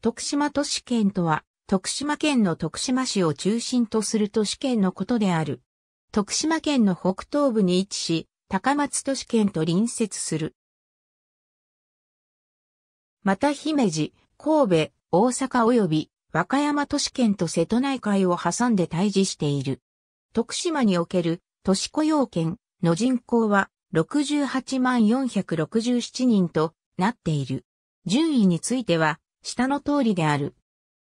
徳島都市圏とは、徳島県の徳島市を中心とする都市圏のことである。徳島県の北東部に位置し、高松都市圏と隣接する。また姫路、神戸、大阪及び和歌山都市圏と瀬戸内海を挟んで対峙している。徳島における都市雇用圏の人口は68万467人となっている。順位については下の通りである。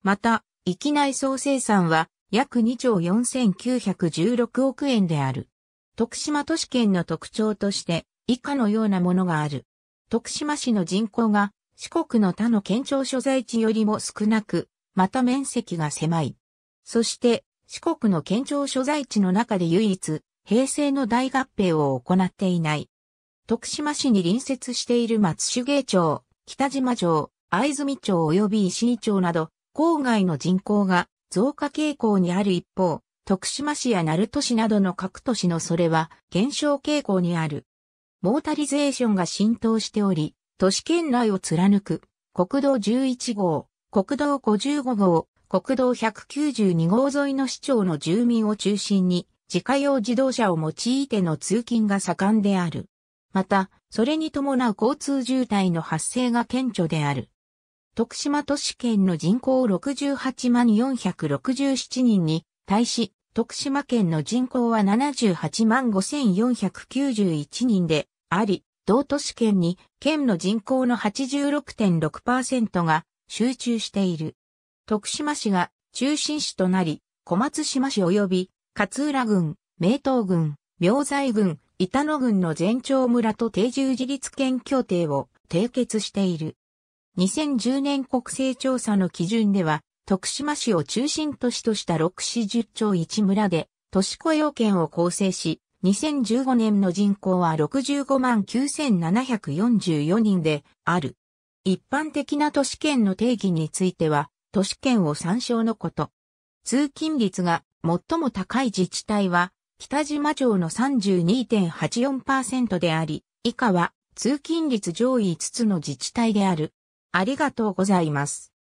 また、域内総生産は約2兆4916億円である。徳島都市圏の特徴として以下のようなものがある。徳島市の人口が四国の他の県庁所在地よりも少なく、また面積が狭い。そして四国の県庁所在地の中で唯一平成の大合併を行っていない。徳島市に隣接している松茂町、北島城、藍住町及び石井町など、郊外の人口が増加傾向にある一方、徳島市や鳴門市などの各都市のそれは減少傾向にある。モータリゼーションが浸透しており、都市圏内を貫く国道11号、国道55号、国道192号沿いの市町の住民を中心に自家用自動車を用いての通勤が盛んである。また、それに伴う交通渋滞の発生が顕著である。徳島都市圏の人口68万467人に対し、徳島県の人口は78万5491人であり、同都市圏に県の人口の86.6%が集中している。徳島市が中心市となり、小松島市及び勝浦郡、名東郡、明西郡、板野郡の全町村と定住自立県協定を締結している。2010年国勢調査の基準では、徳島市を中心都市とした6市10町1村で、都市雇用圏を構成し、2015年の人口は65万9744人である。一般的な都市圏の定義については、都市圏を参照のこと。通勤率が最も高い自治体は、北島町の32.84%であり、以下は通勤率上位5つの自治体である。ありがとうございます。